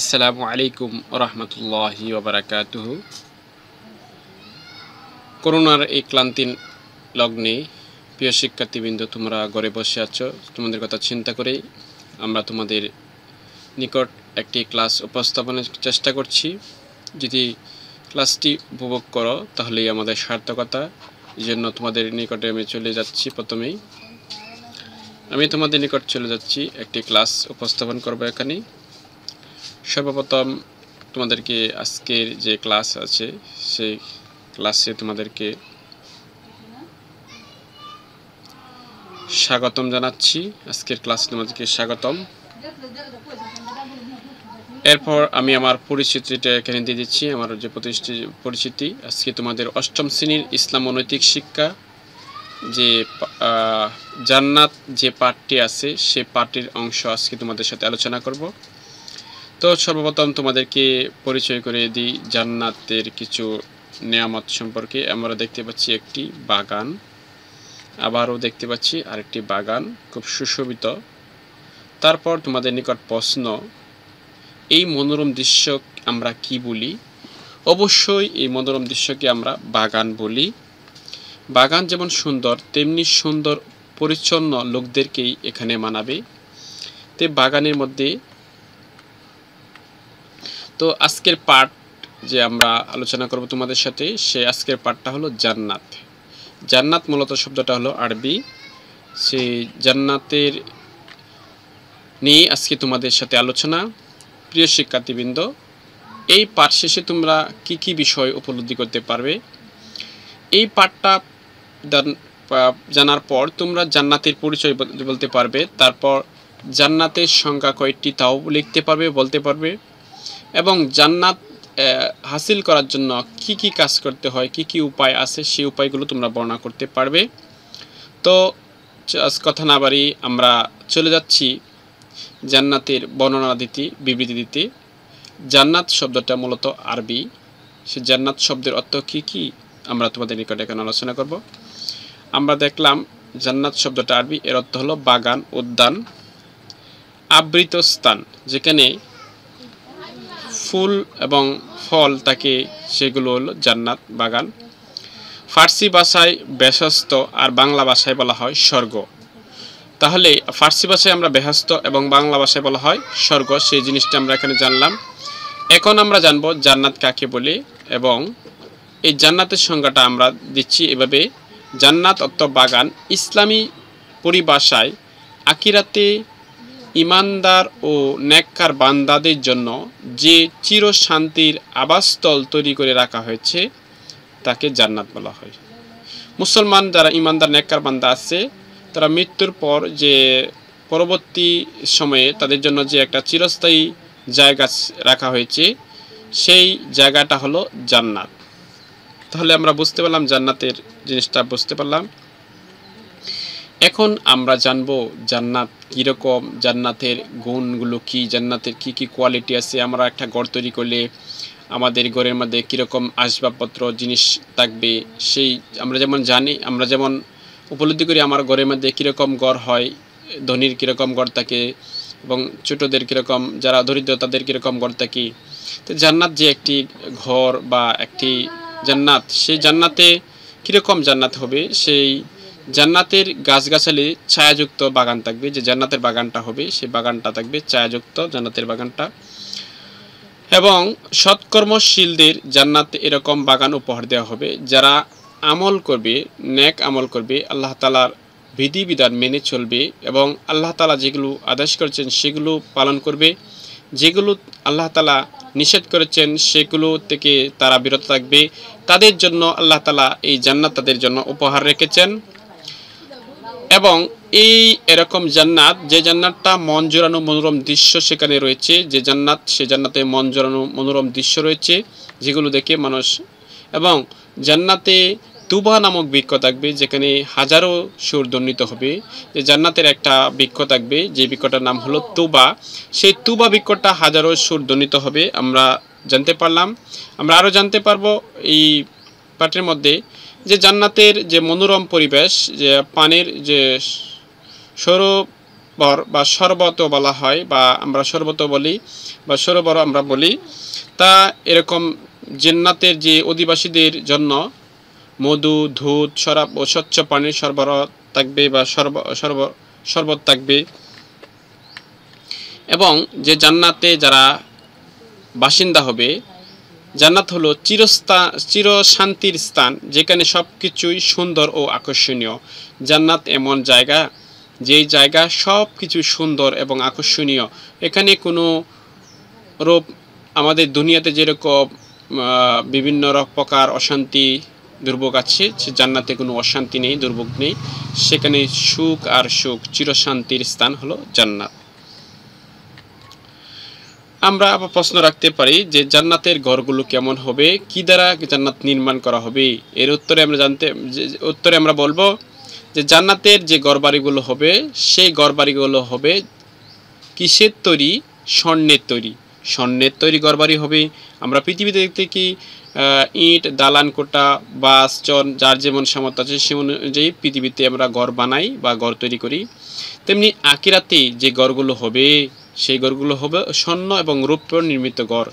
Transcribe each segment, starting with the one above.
আসসালামু আলাইকুম রহমতুল্লাহি ওবরাকাতুহ করোনার এই ক্লান্তিন লগ্নে প্রিয় শিক্ষার্থীবৃন্দ তোমরা ঘরে বসে আছো তোমাদের কথা চিন্তা করেই আমরা তোমাদের নিকট একটি ক্লাস উপস্থাপনের চেষ্টা করছি যদি ক্লাসটি উপভোগ করো তাহলেই আমাদের সার্থকতা এই জন্য তোমাদের নিকটে আমি চলে যাচ্ছি প্রথমেই আমি তোমাদের নিকট চলে যাচ্ছি একটি ক্লাস উপস্থাপন করবো এখানে সর্বপ্রথম তোমাদেরকে আজকের যে ক্লাস আছে সেই ক্লাসে তোমাদেরকে স্বাগতম জানাচ্ছি আজকের ক্লাসে তোমাদেরকে স্বাগতম এরপর আমি আমার পরিচিতিটা এখানে দিয়ে দিচ্ছি আমার যে প্রতিষ্ঠিত পরিচিতি আজকে তোমাদের অষ্টম শ্রেণীর ইসলাম অনৈতিক শিক্ষা যে জান্নাত যে পার্টি আছে সে পার্টির অংশ আজকে তোমাদের সাথে আলোচনা করব তো সর্বপ্রথম তোমাদেরকে পরিচয় করে দিই জান্নাতের কিছু নিয়ামত সম্পর্কে আমরা দেখতে পাচ্ছি একটি বাগান আবারও দেখতে পাচ্ছি আরেকটি বাগান খুব সুশোভিত তারপর তোমাদের নিকট প্রশ্ন এই মনোরম দৃশ্য আমরা কি বলি অবশ্যই এই মনোরম দৃশ্যকে আমরা বাগান বলি বাগান যেমন সুন্দর তেমনি সুন্দর পরিচ্ছন্ন লোকদেরকেই এখানে মানাবে তে বাগানের মধ্যে তো আজকের পাঠ যে আমরা আলোচনা করব তোমাদের সাথে সে আজকের পাঠটা হলো জান্নাত জান্নাত মূলত শব্দটা হলো আরবি সে জান্নাতের নিয়ে আজকে তোমাদের সাথে আলোচনা প্রিয় শিক্ষার্থীবৃন্দ এই পাঠ শেষে তোমরা কি কি বিষয় উপলব্ধি করতে পারবে এই পাঠটা জানার পর তোমরা জান্নাতের পরিচয় বলতে পারবে তারপর জান্নাতের সংখ্যা কয়েকটি তাও লিখতে পারবে বলতে পারবে এবং জান্নাত হাসিল করার জন্য কি কি কাজ করতে হয় কি কি উপায় আছে সেই উপায়গুলো তোমরা বর্ণনা করতে পারবে তো কথা না বাড়ি আমরা চলে যাচ্ছি জান্নাতের বর্ণনা দিতে বিবৃতি দিতে জান্নাত শব্দটা মূলত আরবি সে জান্নাত শব্দের অর্থ কি কি আমরা তোমাদের নিকট এখন আলোচনা করব আমরা দেখলাম জান্নাত শব্দটা আরবি এর অর্থ হলো বাগান উদ্যান আবৃত স্থান যেখানে ফুল এবং ফল তাকে সেগুলো হলো জান্নাত বাগান ফার্সি ভাষায় বেহস্ত আর বাংলা ভাষায় বলা হয় স্বর্গ তাহলে ফার্সি ভাষায় আমরা বেহস্ত এবং বাংলা ভাষায় বলা হয় স্বর্গ সেই জিনিসটা আমরা এখানে জানলাম এখন আমরা জানব জান্নাত কাকে বলি এবং এই জান্নাতের সংজ্ঞাটা আমরা দিচ্ছি এভাবে জান্নাত অর্থ বাগান ইসলামী পরিভাষায় আকিরাতে ইমানদার ও নেককার বান্দাদের জন্য যে চির শান্তির আবাসস্থল তৈরি করে রাখা হয়েছে তাকে জান্নাত বলা হয় মুসলমান যারা ইমানদার নেককার বান্দা আছে তারা মৃত্যুর পর যে পরবর্তী সময়ে তাদের জন্য যে একটা চিরস্থায়ী জায়গা রাখা হয়েছে সেই জায়গাটা হলো জান্নাত তাহলে আমরা বুঝতে পারলাম জান্নাতের জিনিসটা বুঝতে পারলাম এখন আমরা জানব জান্নাত কীরকম জান্নাতের গুণগুলো কি জান্নাতের কি কি কোয়ালিটি আছে আমরা একটা ঘর তৈরি করলে আমাদের ঘরের মধ্যে কীরকম আসবাবপত্র জিনিস থাকবে সেই আমরা যেমন জানি আমরা যেমন উপলব্ধি করি আমার ঘরের মধ্যে কীরকম ঘর হয় ধনির কীরকম ঘর থাকে এবং ছোটোদের কীরকম যারা দরিদ্র তাদের কীরকম ঘর থাকে তো জান্নাত যে একটি ঘর বা একটি জান্নাত সেই জান্নাতে কীরকম জান্নাত হবে সেই জান্নাতের গাছগাছালি ছায়াযুক্ত বাগান থাকবে যে জান্নাতের বাগানটা হবে সেই বাগানটা থাকবে ছায়াযুক্ত জান্নাতের বাগানটা এবং সৎকর্মশীলদের জান্নাত এরকম বাগান উপহার দেওয়া হবে যারা আমল করবে ন্যাক আমল করবে আল্লাহ তালার বিধিবিধান মেনে চলবে এবং আল্লাহ তালা যেগুলো আদেশ করেছেন সেগুলো পালন করবে যেগুলো আল্লাহ তালা নিষেধ করেছেন সেগুলো থেকে তারা বিরত থাকবে তাদের জন্য আল্লাহ তালা এই জান্নাত তাদের জন্য উপহার রেখেছেন এবং এই এরকম জান্নাত যে জান্নাতটা মন জোরানো মনোরম দৃশ্য সেখানে রয়েছে যে জান্নাত সে জান্নাতে মন জোরানো মনোরম দৃশ্য রয়েছে যেগুলো দেখে মানুষ এবং জান্নাতে তুবা নামক বৃক্ষ থাকবে যেখানে হাজারো সুর দণ্ডিত হবে যে জান্নাতের একটা বৃক্ষ থাকবে যে বৃক্ষটার নাম হলো তুবা সেই তুবা বৃক্ষটা হাজারো সুর দণ্ডিত হবে আমরা জানতে পারলাম আমরা আরও জানতে পারবো এই পাঠের মধ্যে যে জান্নাতের যে মনোরম পরিবেশ যে পানির যে সরোবর বা সরবত বলা হয় বা আমরা সরবত বলি বা সরোবর আমরা বলি তা এরকম জেন্নাতের যে অধিবাসীদের জন্য মধু ধূত শরাব ও স্বচ্ছ পানির সরবরাহ থাকবে বা সর্ব সর্ব শরবত থাকবে এবং যে জান্নাতে যারা বাসিন্দা হবে জান্নাত হলো চিরস্থা চিরশান্তির স্থান যেখানে সব কিছুই সুন্দর ও আকর্ষণীয় জান্নাত এমন জায়গা যেই জায়গা সব কিছু সুন্দর এবং আকর্ষণীয় এখানে কোনো রূপ আমাদের দুনিয়াতে যেরকম বিভিন্ন প্রকার অশান্তি দুর্ভোগ আছে সে জান্নাতে কোনো অশান্তি নেই দুর্ভোগ নেই সেখানে সুখ আর সুখ চিরশান্তির স্থান হলো জান্নাত আমরা আবার প্রশ্ন রাখতে পারি যে জান্নাতের ঘরগুলো কেমন হবে কি দ্বারা জান্নাত নির্মাণ করা হবে এর উত্তরে আমরা জানতে উত্তরে আমরা বলবো যে জান্নাতের যে গড়বাড়িগুলো হবে সেই গড়বাড়িগুলো হবে কিসের তৈরি স্বর্ণের তৈরি স্বর্ণের তৈরি ঘরবাড়ি হবে আমরা পৃথিবীতে দেখতে কি ইট দালান কোটা বাস চন যার যেমন সামর্থ্য আছে সে অনুযায়ী পৃথিবীতে আমরা গড় বানাই বা গড় তৈরি করি তেমনি আকিরাতে যে গড়গুলো হবে সেই ঘরগুলো হবে স্বর্ণ এবং রৌপ্য নির্মিত ঘর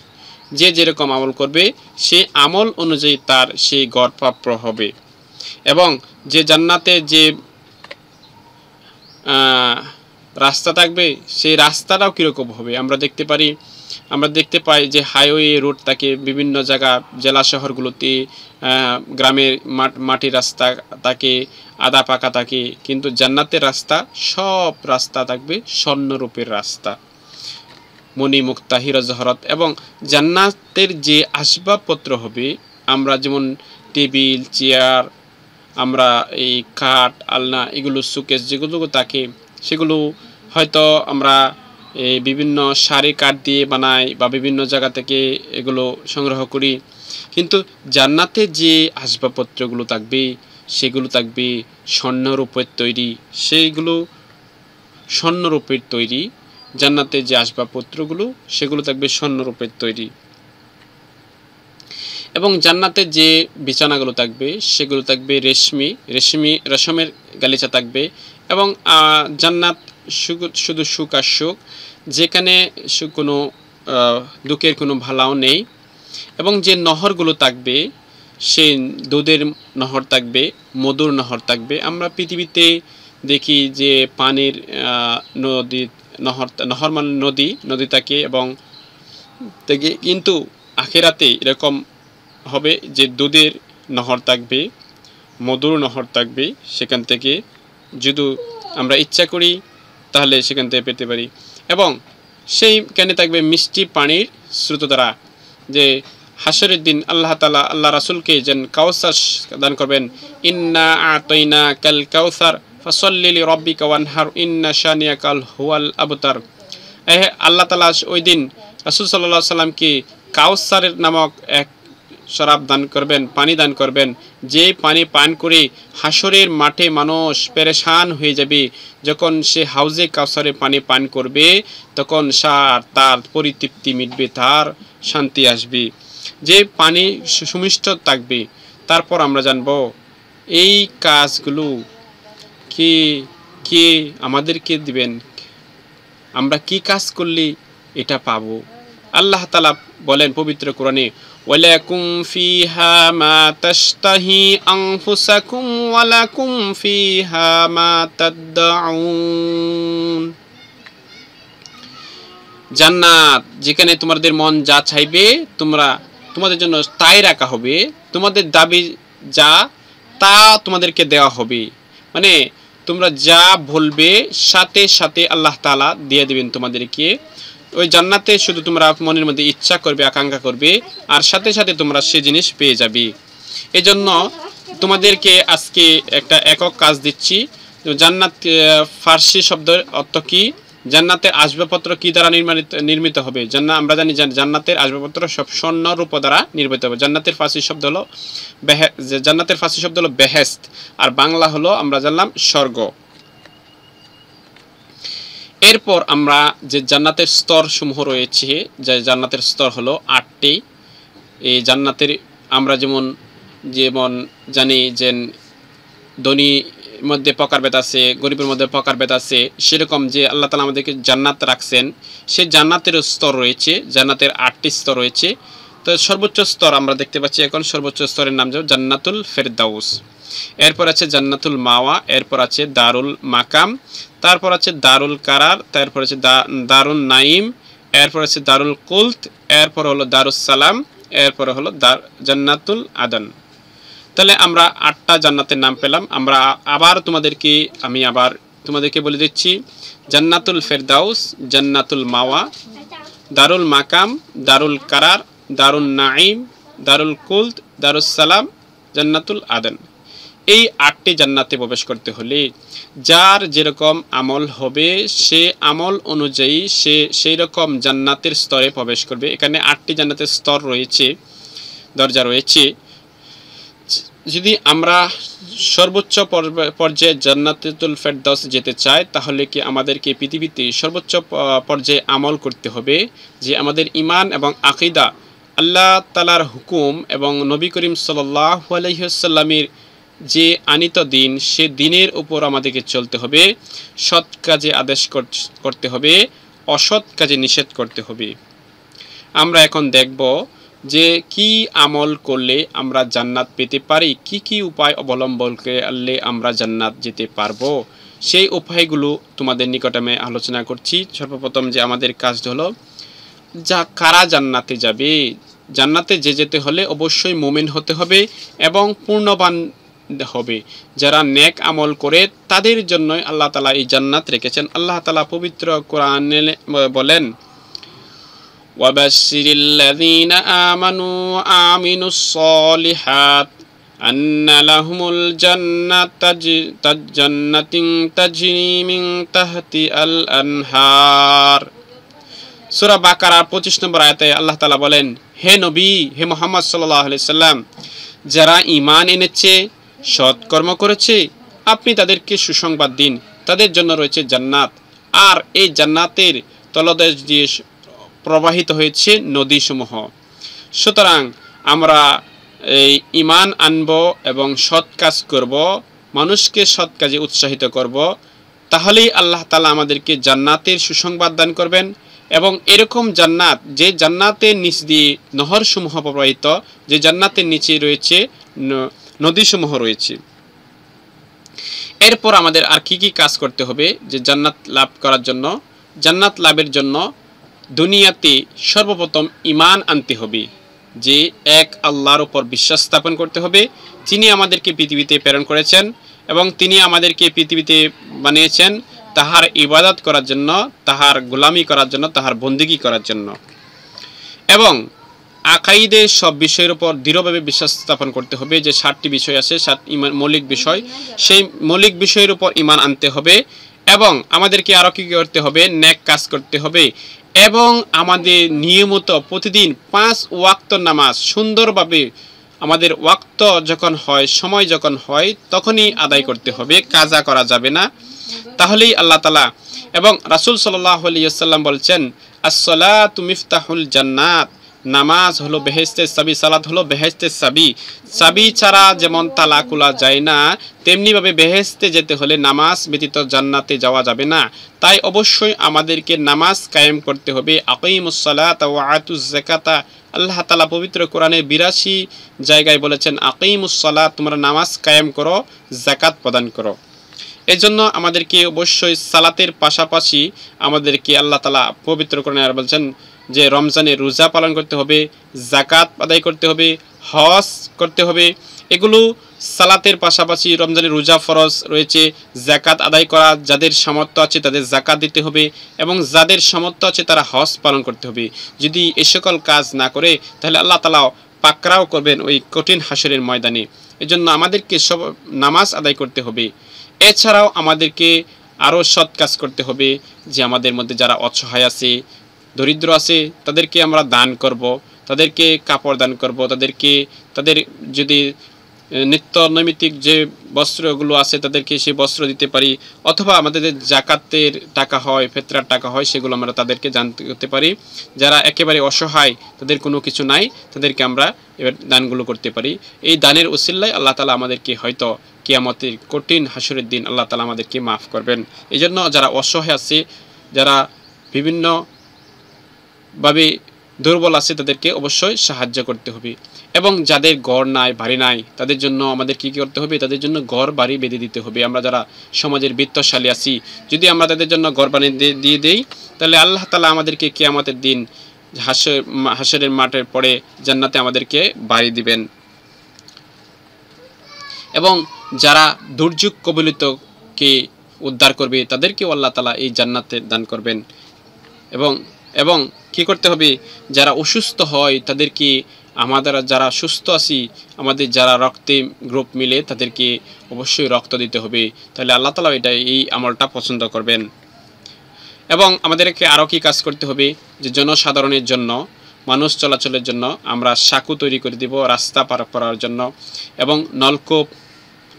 যে যেরকম আমল করবে সে আমল অনুযায়ী তার সেই ঘর প্রাপ্য হবে এবং যে জান্নাতে যে রাস্তা থাকবে সেই রাস্তাটাও কীরকম হবে আমরা দেখতে পারি আমরা দেখতে পাই যে হাইওয়ে রোড থাকে বিভিন্ন জায়গা জেলা শহরগুলোতে গ্রামের মাটি রাস্তা থাকে আদা পাকা থাকে কিন্তু জান্নাতের রাস্তা সব রাস্তা থাকবে স্বর্ণরূপের রাস্তা মনি মুক্তাহির জহরত এবং জান্নাতের যে আসবাবপত্র হবে আমরা যেমন টেবিল চেয়ার আমরা এই কাঠ আলনা এগুলো সুকেস যেগুলো থাকে সেগুলো হয়তো আমরা এই বিভিন্ন সারি কাঠ দিয়ে বানাই বা বিভিন্ন জায়গা থেকে এগুলো সংগ্রহ করি কিন্তু জান্নাতে যে আসবাবপত্রগুলো থাকবে সেগুলো থাকবে স্বর্ণরূপের তৈরি সেইগুলো স্বর্ণরূপের তৈরি জান্নাতে যে আসবাবপত্রগুলো সেগুলো থাকবে স্বর্ণরূপে তৈরি এবং জান্নাতে যে বিছানাগুলো থাকবে সেগুলো থাকবে রেশমি রেশমি রেশমের গালিচা থাকবে এবং জান্নাত শুধু সুখ আর সুখ যেখানে কোনো দুঃখের কোনো ভালাও নেই এবং যে নহরগুলো থাকবে সে দুধের নহর থাকবে মধুর নহর থাকবে আমরা পৃথিবীতে দেখি যে পানির নদীর নহর নহর মানে নদী থাকে এবং থেকে কিন্তু আখেরাতে এরকম হবে যে দুধের নহর থাকবে মধুর নহর থাকবে সেখান থেকে যদি আমরা ইচ্ছা করি তাহলে সেখান থেকে পেতে পারি এবং সেই কেন থাকবে মিষ্টি পানির স্রোত দ্বারা যে হাসরের দিন আল্লাহ তালা আল্লাহ রাসুলকে যেন কাউসার দান করবেন ইন্না আতইনা কাল কাউসার রব্বি কওয়ান হার ইন্না শানিয়াকাল হুয়াল আবতার এহে আল্লাহ তালা ওই দিন রসুল সাল্লা সাল্লামকে কাউসারের নামক এক শরাব দান করবেন পানি দান করবেন যে পানি পান করে হাসরের মাঠে মানুষ পেরেশান হয়ে যাবে যখন সে হাউজে কাউসারে পানি পান করবে তখন সার তার পরিতৃপ্তি মিটবে তার শান্তি আসবে যে পানি সুমিষ্ট থাকবে তারপর আমরা জানব এই কাজগুলো কে কে আমাদেরকে দিবেন আমরা কি কাজ করলে এটা পাব আল্লাহ তালা বলেন পবিত্র কোরআনে ওয়ালাকুম ফিহা মা তাশতাহি আনফুসাকুম ওয়ালাকুম ফিহা মা তাদদাউন জান্নাত যেখানে তোমাদের মন যা চাইবে তোমরা তোমাদের জন্য তাই রাখা হবে তোমাদের দাবি যা তা তোমাদেরকে দেওয়া হবে মানে তোমরা যা বলবে সাথে সাথে আল্লাহ তালা দিয়ে দেবেন তোমাদেরকে ওই জান্নাতে শুধু তোমরা মনের মধ্যে ইচ্ছা করবে আকাঙ্ক্ষা করবে আর সাথে সাথে তোমরা সে জিনিস পেয়ে যাবে এই জন্য তোমাদেরকে আজকে একটা একক কাজ দিচ্ছি জান্নাত ফার্সি শব্দের অর্থ কী জান্নাতের আসবাবপত্র কি দ্বারা নির্মাণিত নির্মিত হবে জান্না আমরা জানি জান্নাতের আসবাবপত্র সব স্বর্ণ রূপ দ্বারা নির্মিত হবে জান্নাতের ফাঁসি শব্দ হলো বেহে জান্নাতের ফাঁসি শব্দ হলো বেহেস্ত আর বাংলা হলো আমরা জানলাম স্বর্গ এরপর আমরা যে জান্নাতের স্তর সমূহ রয়েছে যে জান্নাতের স্তর হলো আটটি এই জান্নাতের আমরা যেমন যেমন জানি যে ধনী মধ্যে পকার বেত আছে গরিবের মধ্যে পকার বেত আছে সেরকম যে আল্লাহ তালা আমাদেরকে জান্নাত রাখছেন সে জান্নাতের স্তর রয়েছে জান্নাতের আটটি স্তর রয়েছে তো সর্বোচ্চ স্তর আমরা দেখতে পাচ্ছি এখন সর্বোচ্চ স্তরের নাম যেমন জান্নাতুল ফেরদাউস এরপর আছে জান্নাতুল মাওয়া এরপর আছে দারুল মাকাম তারপর আছে দারুল কারার তারপর আছে দারুল নাইম এরপর আছে দারুল কুলত এরপর হলো দারুল সালাম এরপর হলো জান্নাতুল আদান তাহলে আমরা আটটা জান্নাতের নাম পেলাম আমরা আবার তোমাদেরকে আমি আবার তোমাদেরকে বলে দিচ্ছি জান্নাতুল ফেরদাউস জান্নাতুল মাওয়া দারুল মাকাম দারুল কারার দারুল নাইম দারুল কুলদ সালাম জান্নাতুল আদান এই আটটি জান্নাতে প্রবেশ করতে হলে যার যেরকম আমল হবে সে আমল অনুযায়ী সে সেই রকম জান্নাতের স্তরে প্রবেশ করবে এখানে আটটি জান্নাতের স্তর রয়েছে দরজা রয়েছে যদি আমরা সর্বোচ্চ পর্যায়ে জান্নাতুল ফেরদাউস যেতে চাই তাহলে কি আমাদেরকে পৃথিবীতে সর্বোচ্চ পর্যায়ে আমল করতে হবে যে আমাদের ইমান এবং আকিদা আল্লাহ তালার হুকুম এবং নবী করিম সাল্লাহ আলহিহসাল্লামের যে আনিত দিন সে দিনের উপর আমাদেরকে চলতে হবে সৎ কাজে আদেশ করতে হবে অসৎ কাজে নিষেধ করতে হবে আমরা এখন দেখব যে কি আমল করলে আমরা জান্নাত পেতে পারি কি কি উপায় অবলম্বন করলে আমরা জান্নাত যেতে পারবো সেই উপায়গুলো তোমাদের নিকট আমি আলোচনা করছি সর্বপ্রথম যে আমাদের কাজ হলো যা কারা জান্নাতে যাবে জান্নাতে যে যেতে হলে অবশ্যই মোমেন হতে হবে এবং পূর্ণবান হবে যারা নেক আমল করে তাদের জন্যই আল্লাহ তালা এই জান্নাত রেখেছেন আল্লাহ তালা পবিত্র কোরআনে বলেন وبشر الذين آمنوا وآمنوا الصالحات أن لهم الجنة تج... جنة تجري من تحت الأنهار সুরা বাকারার পঁচিশ নম্বর আয়তে আল্লাহ তালা বলেন হে নবী হে মোহাম্মদ সাল্লাহ সাল্লাম যারা ইমান এনেছে সৎকর্ম করেছে আপনি তাদেরকে সুসংবাদ দিন তাদের জন্য রয়েছে জান্নাত আর এই জান্নাতের তলদেশ দিয়ে প্রবাহিত হয়েছে নদীসমূহ সুতরাং আমরা এই ইমান আনব এবং সৎ কাজ করব মানুষকে সৎ কাজে উৎসাহিত করব তাহলেই আল্লাহ তালা আমাদেরকে জান্নাতের সুসংবাদ দান করবেন এবং এরকম জান্নাত যে জান্নাতের নিচ দিয়ে নহরসমূহ প্রবাহিত যে জান্নাতের নিচে রয়েছে নদীসমূহ রয়েছে এরপর আমাদের আর কি কি কাজ করতে হবে যে জান্নাত লাভ করার জন্য জান্নাত লাভের জন্য দুনিয়াতে সর্বপ্রথম ইমান আনতে হবে যে এক আল্লাহর ওপর বিশ্বাস স্থাপন করতে হবে যিনি আমাদেরকে পৃথিবীতে প্রেরণ করেছেন এবং তিনি আমাদেরকে পৃথিবীতে বানিয়েছেন তাহার ইবাদত করার জন্য তাহার গোলামি করার জন্য তাহার বন্দিগি করার জন্য এবং আকাইদের সব বিষয়ের উপর দৃঢ়ভাবে বিশ্বাস স্থাপন করতে হবে যে ষাটটি বিষয় আছে ষাট ইমান মৌলিক বিষয় সেই মৌলিক বিষয়ের উপর ইমান আনতে হবে এবং আমাদেরকে আরও কী করতে হবে ন্যাক কাজ করতে হবে এবং আমাদের নিয়মিত প্রতিদিন পাঁচ ওয়াক্ত নামাজ সুন্দরভাবে আমাদের ওয়াক্ত যখন হয় সময় যখন হয় তখনই আদায় করতে হবে কাজা করা যাবে না তাহলেই আল্লাহ তালা এবং রাসুল সাল্লাহ আলিয়াল্লাম বলছেন আসলা তুমিফতাহুল জান্নাত নামাজ হলো বেহেস্তে সাবি সালাদ হলো বেহেস্তের সাবি সাবি ছাড়া যেমন তালা যায় না তেমনিভাবে বেহেস্তে যেতে হলে নামাজ ব্যতীত জান্নাতে যাওয়া যাবে না তাই অবশ্যই আমাদেরকে নামাজ কায়েম করতে হবে আকিমুসালাত ও আতুজাকাতা আল্লাহ তালা পবিত্র কোরআনে বিরাশি জায়গায় বলেছেন আকিমুসালাত তোমরা নামাজ কায়েম করো জাকাত প্রদান করো এজন্য আমাদেরকে অবশ্যই সালাতের পাশাপাশি আমাদেরকে আল্লাহ তালা পবিত্র কোরআনে আর বলছেন যে রমজানে রোজা পালন করতে হবে জাকাত আদায় করতে হবে হজ করতে হবে এগুলো সালাতের পাশাপাশি রমজানে রোজা ফরজ রয়েছে জাকাত আদায় করা যাদের সামর্থ্য আছে তাদের জাকাত দিতে হবে এবং যাদের সামর্থ্য আছে তারা হজ পালন করতে হবে যদি এ সকল কাজ না করে তাহলে আল্লাহ তালা পাকড়াও করবেন ওই কঠিন হাসরের ময়দানে এজন্য আমাদেরকে সব নামাজ আদায় করতে হবে এছাড়াও আমাদেরকে আরও সৎ কাজ করতে হবে যে আমাদের মধ্যে যারা অসহায় আছে দরিদ্র আছে তাদেরকে আমরা দান করব তাদেরকে কাপড় দান করব তাদেরকে তাদের যদি নিত্য নৈমিত্তিক যে বস্ত্রগুলো আছে তাদেরকে সে বস্ত্র দিতে পারি অথবা আমাদের জাকাতের টাকা হয় ফেতরার টাকা হয় সেগুলো আমরা তাদেরকে জানতে করতে পারি যারা একেবারে অসহায় তাদের কোনো কিছু নাই তাদেরকে আমরা এবার দানগুলো করতে পারি এই দানের উসিল্লায় আল্লাহ তালা আমাদেরকে হয়তো কেয়ামতের কঠিন হাসুরের দিন আল্লাহ তালা আমাদেরকে মাফ করবেন এই জন্য যারা অসহায় আছে যারা বিভিন্ন ভাবে দুর্বল আছে তাদেরকে অবশ্যই সাহায্য করতে হবে এবং যাদের ঘর নাই বাড়ি নাই তাদের জন্য আমাদের কি করতে হবে তাদের জন্য ঘর বাড়ি বেঁধে দিতে হবে আমরা যারা সমাজের বৃত্তশালী আছি যদি আমরা তাদের জন্য ঘর বানিয়ে দিয়ে দিই তাহলে আল্লাহ তালা আমাদেরকে কে আমাদের দিন হাসের হাসের মাঠের পরে জান্নাতে আমাদেরকে বাড়ি দিবেন এবং যারা দুর্যোগ কবলিতকে উদ্ধার করবে তাদেরকেও আল্লাহ তালা এই জান্নাতে দান করবেন এবং এবং কি করতে হবে যারা অসুস্থ হয় তাদেরকে আমাদের যারা সুস্থ আছি আমাদের যারা রক্তে গ্রুপ মিলে তাদেরকে অবশ্যই রক্ত দিতে হবে তাহলে আল্লাহ তালা এটা এই আমলটা পছন্দ করবেন এবং আমাদেরকে আরও কি কাজ করতে হবে যে জনসাধারণের জন্য মানুষ চলাচলের জন্য আমরা সাঁকু তৈরি করে দিব রাস্তা পার করার জন্য এবং নলকূপ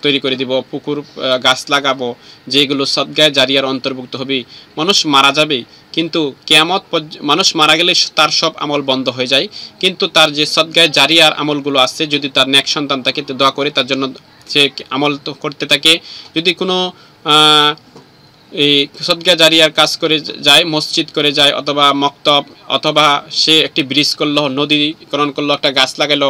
তৈরি করে দিব পুকুর গাছ লাগাবো যেগুলো সদ্গায় জারিয়ার অন্তর্ভুক্ত হবে মানুষ মারা যাবে কিন্তু কেয়ামত মানুষ মারা গেলে তার সব আমল বন্ধ হয়ে যায় কিন্তু তার যে সদ্গায় জারিয়ার আমলগুলো আছে যদি তার ন্যাক সন্তান তাকে দোয়া করে তার জন্য সে আমল করতে থাকে যদি কোনো এই সদ্গা জারিয়ার কাজ করে যায় মসজিদ করে যায় অথবা মক্তব অথবা সে একটি ব্রিজ করলো নদীকরণ করলো একটা গাছ লাগালো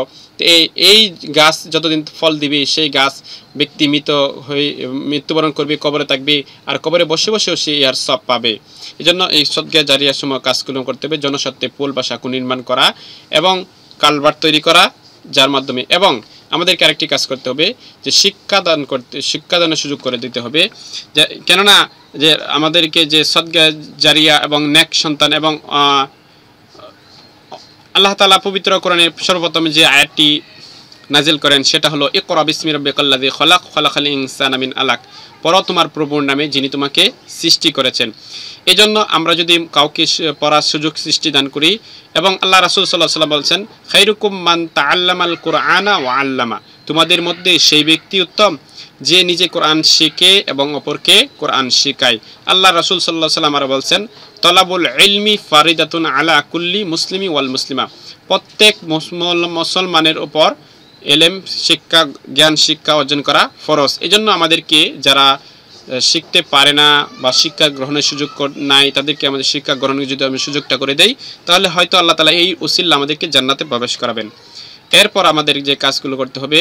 এই এই গাছ যতদিন ফল দিবে সেই গাছ ব্যক্তি মৃত হয়ে মৃত্যুবরণ করবে কবরে থাকবে আর কবরে বসে বসেও সে ইয়ার সব পাবে এজন্য এই সদ্গা জারিয়ার সময় কাজগুলো করতে হবে জনসত্ত্বে পোল বা সাঁকু নির্মাণ করা এবং কালভার তৈরি করা যার মাধ্যমে এবং আমাদেরকে আরেকটি কাজ করতে হবে যে শিক্ষাদান করতে শিক্ষাদানের সুযোগ করে দিতে হবে যে কেননা যে আমাদেরকে যে সদ্গা জারিয়া এবং ন্যাক সন্তান এবং আল্লাহ তালা পবিত্র কোরআনে সর্বপ্রথম যে আয়াতটি নাজিল করেন সেটা হলো একর আবিসমির বেকল্লাদি খলাক খলাখালি ইনসান আমিন আলাক পর তোমার প্রভুর নামে যিনি তোমাকে সৃষ্টি করেছেন এজন্য আমরা যদি কাউকে পড়ার সুযোগ সৃষ্টি দান করি এবং আল্লাহ রাসুল সাল্লাহ সাল্লাম বলছেন খাইরুকুম মান তা আল্লামাল কোরআনা ও আল্লামা তোমাদের মধ্যে সেই ব্যক্তি উত্তম যে নিজে কোরআন শিখে এবং অপরকে কোরআন শিখায় আল্লাহ রসুল সাল্লাহ সাল্লাম আর বলছেন তলাবুল ইলমি ফারিদাতুন আলা কুল্লি মুসলিমি ওয়াল মুসলিমা প্রত্যেক মুসলমানের ওপর এলেম শিক্ষা জ্ঞান শিক্ষা অর্জন করা ফরজ জন্য আমাদেরকে যারা শিখতে পারে না বা শিক্ষা গ্রহণের সুযোগ নাই তাদেরকে আমাদের শিক্ষা গ্রহণের যদি আমি সুযোগটা করে দেই তাহলে হয়তো আল্লাহ তালা এই উসিল্লা আমাদেরকে জান্নাতে প্রবেশ করাবেন এরপর আমাদের যে কাজগুলো করতে হবে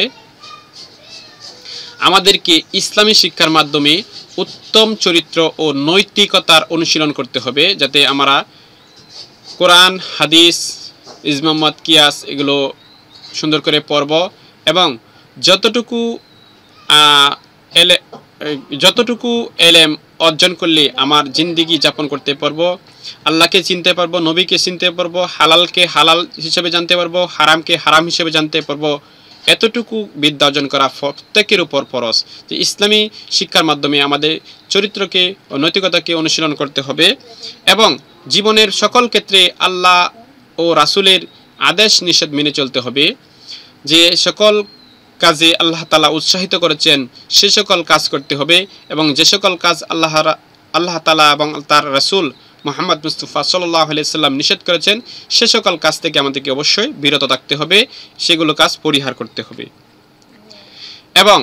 আমাদেরকে ইসলামী শিক্ষার মাধ্যমে উত্তম চরিত্র ও নৈতিকতার অনুশীলন করতে হবে যাতে আমরা কোরআন হাদিস ইজমাম্মদ কিয়াস এগুলো সুন্দর করে পড়ব এবং যতটুকু এলে যতটুকু এলেম অর্জন করলে আমার জিন্দিগি যাপন করতে পারবো আল্লাহকে চিনতে পারবো নবীকে চিনতে পারবো হালালকে হালাল হিসেবে জানতে পারবো হারামকে হারাম হিসেবে জানতে পারবো এতটুকু বিদ্যা অর্জন করা প্রত্যেকের উপর পরস যে ইসলামী শিক্ষার মাধ্যমে আমাদের চরিত্রকে ও নৈতিকতাকে অনুশীলন করতে হবে এবং জীবনের সকল ক্ষেত্রে আল্লাহ ও রাসুলের আদেশ নিষেধ মেনে চলতে হবে যে সকল কাজে আল্লাহ তালা উৎসাহিত করেছেন সে সকল কাজ করতে হবে এবং যে সকল কাজ আল্লাহ আল্লাহ তালা এবং তার রাসুল মোহাম্মদ মুস্তফা সাল্লাহ সাল্লাম নিষেধ করেছেন সে সকল কাজ থেকে আমাদেরকে অবশ্যই বিরত থাকতে হবে সেগুলো কাজ পরিহার করতে হবে এবং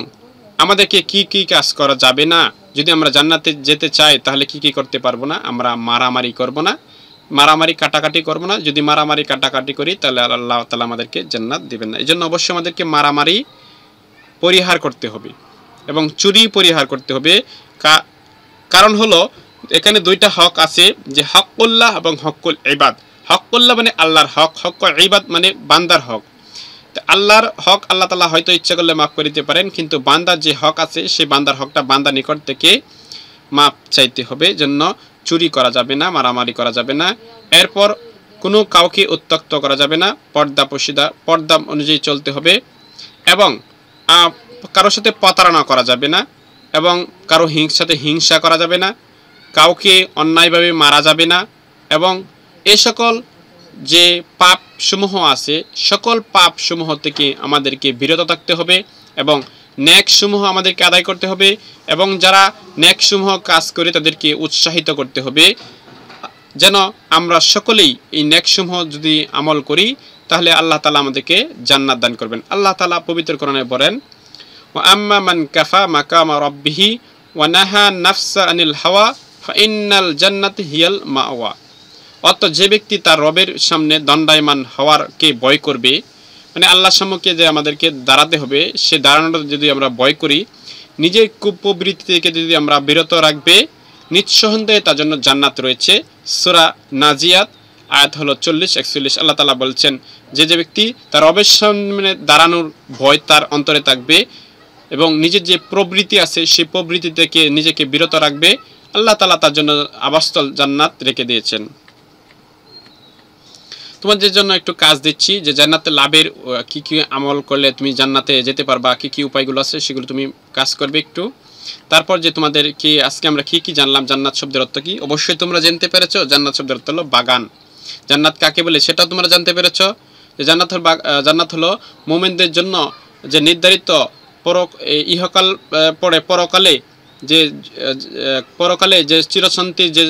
আমাদেরকে কি কি কাজ করা যাবে না যদি আমরা জান্নাতে যেতে চাই তাহলে কি কি করতে পারবো না আমরা মারামারি করব না মারামারি কাটাকাটি করব না যদি মারামারি কাটাকাটি করি তাহলে আল্লাহ তালা আমাদেরকে জান্নাত দিবেন না এই জন্য অবশ্যই আমাদেরকে মারামারি পরিহার করতে হবে এবং চুরি পরিহার করতে হবে কারণ হলো এখানে দুইটা হক আছে যে হকুল্লাহ এবং হকুল ইবাদ হকুল্লাহ মানে আল্লাহর হক হক ইবাদ মানে বান্দার হক আল্লাহর হক আল্লাহ তালা হয়তো ইচ্ছা করলে মাফ করে দিতে পারেন কিন্তু বান্দার যে হক আছে সেই বান্দার হকটা বান্দা নিকট থেকে মাপ চাইতে হবে জন্য চুরি করা যাবে না মারামারি করা যাবে না এরপর কোনো কাউকে উত্তক্ত করা যাবে না পর্দা পশিদা পর্দা অনুযায়ী চলতে হবে এবং কারোর সাথে প্রতারণা করা যাবে না এবং কারো হিংসাতে হিংসা করা যাবে না কাউকে অন্যায়ভাবে মারা যাবে না এবং এ সকল যে পাপসমূহ আছে সকল পাপসমূহ থেকে আমাদেরকে বিরত থাকতে হবে এবং ন্যাকসমূহ আমাদেরকে আদায় করতে হবে এবং যারা ন্যাকসমূহ কাজ করে তাদেরকে উৎসাহিত করতে হবে যেন আমরা সকলেই এই ন্যাকসমূহ যদি আমল করি তাহলে আল্লাহ তালা আমাদেরকে জান্নাত দান করবেন আল্লাহ তালা পবিত্র কোরআনে বলেন ও আম্মা মান কাফা মাকামা রব্বিহি নাহা নাফসা আনিল হাওয়া ফাইন্নাল জান্নাত হিয়াল মাওয়া অত যে ব্যক্তি তার রবের সামনে দণ্ডায়মান হওয়ারকে বয় করবে মানে আল্লাহ সম্মুখে যে আমাদেরকে দাঁড়াতে হবে সে দাঁড়ানোটা যদি আমরা বয় করি নিজের কুপ্রবৃত্তি থেকে যদি আমরা বিরত রাখবে নিঃসন্দেহে তার জন্য জান্নাত রয়েছে সুরা নাজিয়াত আয়াত হলো চল্লিশ একচল্লিশ আল্লাহ তালা বলছেন যে যে ব্যক্তি তার অবেশনে দাঁড়ানোর ভয় তার অন্তরে থাকবে এবং নিজের যে প্রবৃতি আছে সেই প্রবৃতি থেকে নিজেকে বিরত রাখবে আল্লাহ তালা তার জন্য আবাসস্থল জান্নাত রেখে দিয়েছেন তোমাদের জন্য একটু কাজ দিচ্ছি যে জান্নাতে লাভের কি কি আমল করলে তুমি জান্নাতে যেতে পারবা কি কি উপায়গুলো আছে সেগুলো তুমি কাজ করবে একটু তারপর যে তোমাদের কি আজকে আমরা কি কি জানলাম জান্নাত শব্দের অর্থ কি অবশ্যই তোমরা জানতে পেরেছো জান্নাত শব্দের অর্থ হলো বাগান জান্নাত কাকে বলে সেটাও তোমরা জানতে পেরেছো যে জান্নাত জান্নাত হলো মোমেনদের জন্য যে নির্ধারিত পর ইহকাল পরে পরকালে যে পরকালে যে চিরশান্তির যে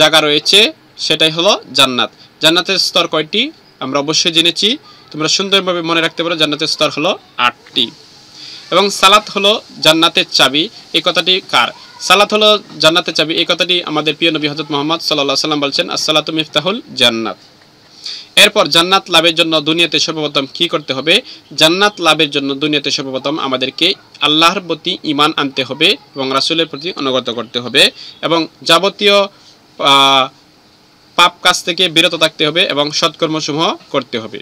জায়গা রয়েছে সেটাই হলো জান্নাত জান্নাতের স্তর কয়টি আমরা অবশ্যই জেনেছি তোমরা সুন্দরভাবে মনে রাখতে পারো জান্নাতের স্তর হলো আটটি এবং সালাত হলো জান্নাতের চাবি এই কথাটি কার সালাত হলো জান্নাতের চাবি এই কথাটি আমাদের প্রিয় নবী হজরত মোহাম্মদ সাল্লাহ সাল্লাম বলছেন আসসালাত মিফতাহুল জান্নাত এরপর জান্নাত লাভের জন্য দুনিয়াতে সর্বপ্রথম কি করতে হবে জান্নাত লাভের জন্য দুনিয়াতে সর্বপ্রথম আমাদেরকে আল্লাহর প্রতি ইমান আনতে হবে এবং রাসুলের প্রতি অনুগত করতে হবে এবং যাবতীয় পাপ কাজ থেকে বিরত থাকতে হবে এবং সৎকর্মসমূহ করতে হবে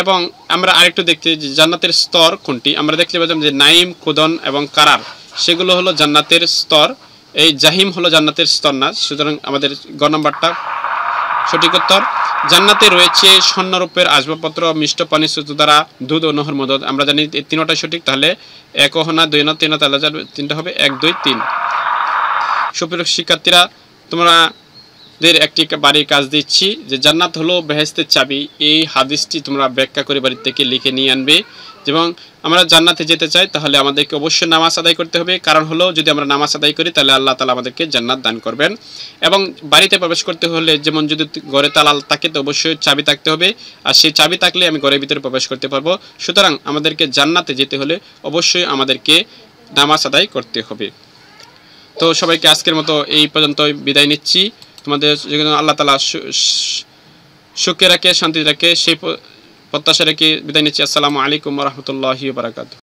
এবং আমরা আরেকটু দেখতে জান্নাতের স্তর কোনটি আমরা দেখতে পেতাম যে নাইম কুদন এবং কারার সেগুলো হলো জান্নাতের স্তর এই জাহিম হলো জান্নাতের স্তর না সুতরাং আমাদের গ নম্বরটা সঠিক উত্তর জান্নাতে রয়েছে স্বর্ণরূপের আসবাবপত্র মিষ্ট পানি সুতো দ্বারা দুধ ও নহর মদত আমরা জানি এই তিনটা সঠিক তাহলে এক হনা দুই না তিন তাহলে তিনটা হবে এক দুই তিন সুপ্রিয় শিক্ষার্থীরা তোমরা দের একটি বাড়ির কাজ দিচ্ছি যে জান্নাত হলো বেহেস্তের চাবি এই হাদিসটি তোমরা ব্যাখ্যা করে বাড়ির থেকে লিখে নিয়ে আনবে এবং আমরা জান্নাতে যেতে চাই তাহলে আমাদেরকে অবশ্যই নামাজ আদায় করতে হবে কারণ হলো যদি আমরা নামাজ আদায় করি তাহলে আল্লাহ তালা আমাদেরকে জান্নাত দান করবেন এবং বাড়িতে প্রবেশ করতে হলে যেমন যদি ঘরে তালাল থাকে তো অবশ্যই চাবি থাকতে হবে আর সেই চাবি থাকলে আমি ঘরের ভিতরে প্রবেশ করতে পারবো সুতরাং আমাদেরকে জান্নাতে যেতে হলে অবশ্যই আমাদেরকে নামাজ আদায় করতে হবে তো সবাইকে আজকের মতো এই পর্যন্ত বিদায় নিচ্ছি তোমাদের যেগুলো আল্লাহ তালা সুখে রাখে শান্তি রাখে সেই প্রত্যাশা রেখে বিদায় নিচ্ছি আসসালামু আলাইকুম রহমতুল্লাহি বারাকাতু